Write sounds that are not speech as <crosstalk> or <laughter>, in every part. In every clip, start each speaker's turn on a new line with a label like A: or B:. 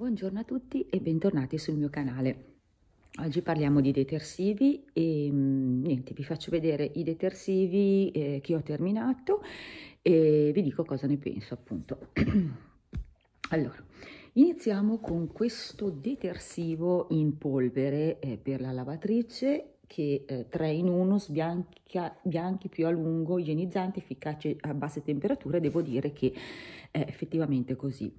A: Buongiorno a tutti e bentornati sul mio canale. Oggi parliamo di detersivi e mm, niente, vi faccio vedere i detersivi eh, che ho terminato e vi dico cosa ne penso appunto. <clears throat> allora, iniziamo con questo detersivo in polvere eh, per la lavatrice che eh, 3 in 1 sbianchi più a lungo, igienizzante, efficace a basse temperature, devo dire che è effettivamente così.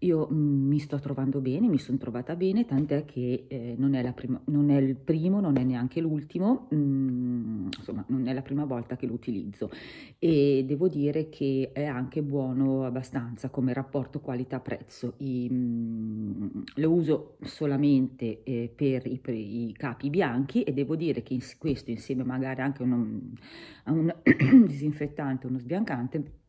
A: Io mh, mm, mi sto trovando bene, mi sono trovata bene, tant'è che eh, non, è prima, non, è il primo, non è neanche l'ultimo, mm, insomma non è la prima volta che lo utilizzo e devo dire che è anche buono abbastanza come rapporto qualità-prezzo. Mm, lo uso solamente eh, per, i, per i capi bianchi e devo dire che in questo insieme magari anche uno, a un <coughs> disinfettante, uno sbiancante,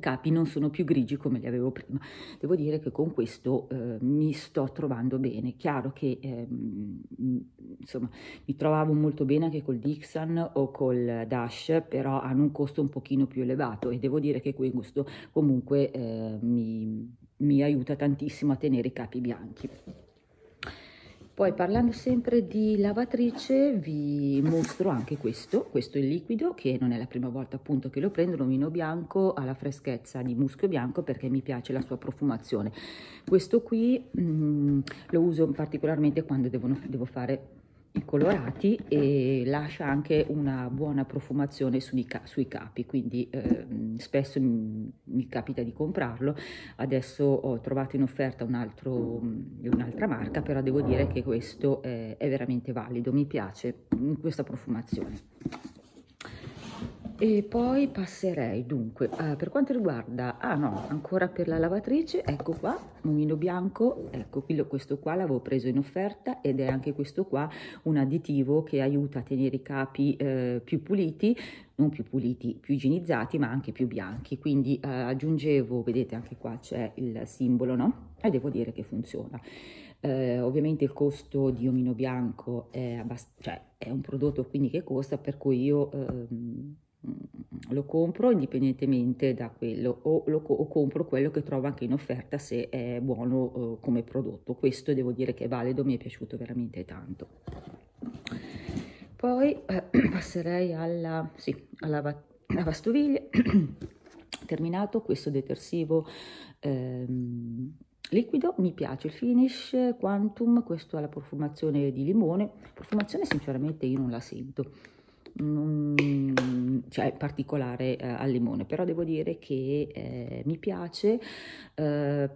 A: capi non sono più grigi come li avevo prima. Devo dire che con questo eh, mi sto trovando bene. Chiaro che eh, insomma, mi trovavo molto bene anche col Dixon o col Dash, però hanno un costo un pochino più elevato e devo dire che questo comunque eh, mi, mi aiuta tantissimo a tenere i capi bianchi. Poi parlando sempre di lavatrice vi mostro anche questo, questo è il liquido che non è la prima volta appunto che lo prendo, un vino bianco alla freschezza di muschio bianco perché mi piace la sua profumazione. Questo qui mh, mm, lo uso particolarmente quando devo, devo fare i colorati e lascia anche una buona profumazione sui, sui capi quindi eh, spesso mi capita di comprarlo adesso ho trovato in offerta mm, un'altra marca però devo dire che questo è, è veramente valido mi piace mm, questa profumazione e poi passerei dunque eh, per quanto riguarda ah no ancora per la lavatrice ecco qua omino bianco ecco quello, questo qua l'avevo preso in offerta ed è anche questo qua un additivo che aiuta a tenere i capi eh, più puliti non più puliti più igienizzati ma anche più bianchi quindi eh, aggiungevo vedete anche qua c'è il simbolo no e devo dire che funziona eh, ovviamente il costo di omino bianco è, cioè, è un prodotto quindi che costa per cui io ehm, lo compro indipendentemente da quello o, lo, o, compro quello che trovo anche in offerta se è buono eh, come prodotto. Questo devo dire che è valido, mi è piaciuto veramente tanto. Poi eh, <clears throat> passerei alla, sì, alla lavastoviglie. <clears throat> Terminato questo detersivo ehm, liquido, mi piace il finish Quantum, questo ha la profumazione di limone. Profumazione sinceramente io non la sento non, cioè particolare eh, al limone, però devo dire che eh, mi piace, eh,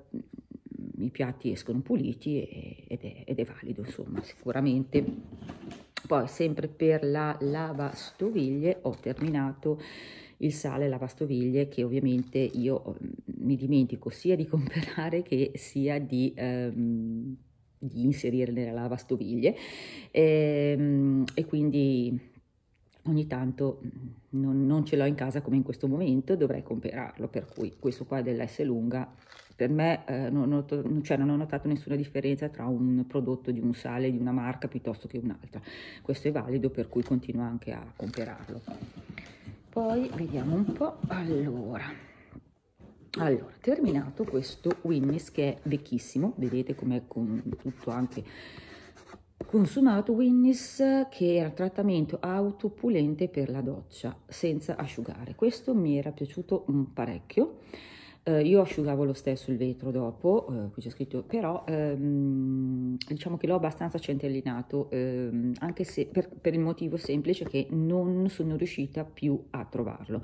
A: i piatti escono puliti e, ed, è, ed, è, valido insomma sicuramente. Poi sempre per la lavastoviglie ho terminato il sale lavastoviglie che ovviamente io mm, mi dimentico sia di <laughs> comprare che sia di... Ehm, di inserire nella lavastoviglie e, ehm, e quindi ogni tanto mm, non, non ce l'ho in casa come in questo momento, dovrei comprarlo, per cui questo qua dell'S lunga, per me eh, non, ho, cioè non, ho, notato nessuna differenza tra un prodotto di un sale, di una marca piuttosto che un'altra, questo è valido per cui continuo anche a comprarlo. Poi vediamo un po', allora... Allora, terminato questo Winnis che è vecchissimo, vedete com'è con tutto anche consumato Winnis che era trattamento autopulente per la doccia senza asciugare. Questo mi era piaciuto parecchio. Eh, io asciugavo lo stesso il vetro dopo, eh, qui c'è scritto, però ehm, diciamo che l'ho abbastanza centellinato, ehm, anche se per, per, il motivo semplice che non sono riuscita più a trovarlo.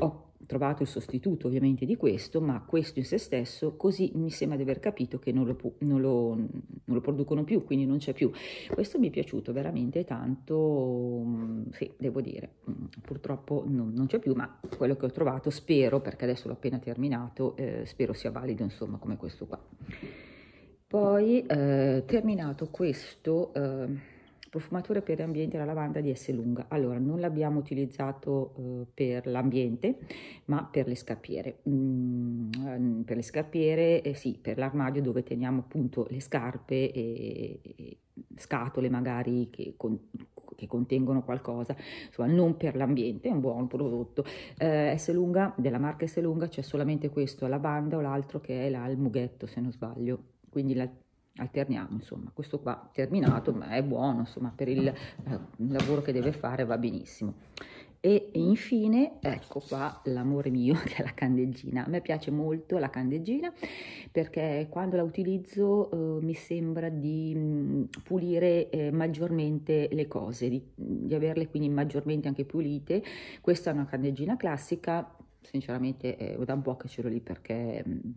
A: Ho trovato il sostituto ovviamente di questo, ma questo in se stesso, così mi sembra di aver capito che non lo, non lo, non lo producono più, quindi non c'è più. Questo mi è piaciuto veramente tanto, mm, sì, devo dire, mm, purtroppo non, non c'è più, ma quello che ho trovato spero, perché adesso l'ho appena terminato, eh, spero sia valido insomma come questo qua. Poi eh, terminato questo... Eh, Sprofumature per ambiente la lavanda di S lunga. Allora, non l'abbiamo utilizzato eh, per l'ambiente, ma per le scarpiere. Mm, eh, per le scarpiere, eh, sì, per l'armadio dove teniamo appunto le scarpe e, e scatole magari che, con, che, contengono qualcosa, insomma non per l'ambiente, è un buon prodotto. Eh, S lunga, della marca S lunga c'è solamente questo, lavanda o l'altro che è la, al mughetto se non sbaglio, quindi la, alterniamo insomma questo qua terminato ma è buono insomma per il eh, lavoro che deve fare va benissimo e infine ecco qua l'amore mio <laughs> che è la candeggina a me piace molto la candeggina perché quando la utilizzo eh, mi sembra di mh, mm, pulire eh, maggiormente le cose di, di averle quindi maggiormente anche pulite questa è una candeggina classica sinceramente eh, da un po' che ce l'ho lì perché mh, mm,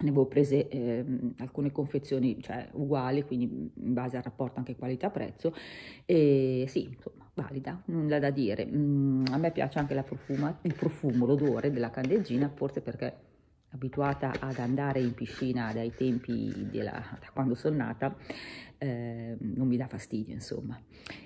A: ne avevo prese eh, alcune confezioni cioè, uguali, quindi in base al rapporto anche qualità-prezzo, e sì, insomma, valida, nulla da dire. Mm, a me piace anche profuma, il profumo, l'odore della candeggina, forse perché abituata ad andare in piscina dai tempi della, da quando sono nata, eh, non mi dà fastidio, insomma.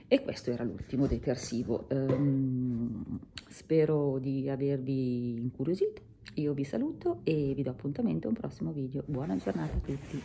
A: E questo era l'ultimo detersivo. Um, spero di avervi incuriosito io vi saluto e vi do appuntamento a un prossimo video. Buona giornata a tutti!